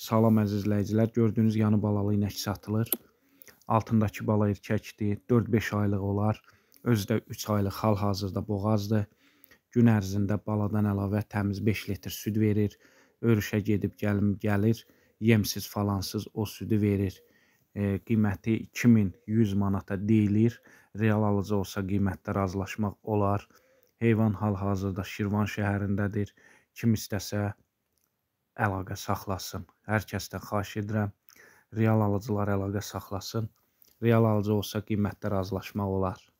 Salam əzizləyicilər, gördüyünüz yanı balalı inək satılır. Altındakı bala erkəkdir, 4-5 aylıq olar. Özü də 3 aylıq hal-hazırda boğazdır. Gün ərzində baladan əlavə təmiz 5 litr süd verir. Örüşə gedib gəlim gəlir, yemsiz falansız o südü verir. E, qiyməti 2100 manata deyilir. Real alıcı olsa qiymətdə razılaşmaq olar. Heyvan hal-hazırda Şirvan şəhərindədir. Kim istəsə əlaqə saxlasın. Hər kəsdən xahiş edirəm, real alıcılar əlaqə saxlasın. Real alıcı olsa qiymətdə razılaşmaq olar.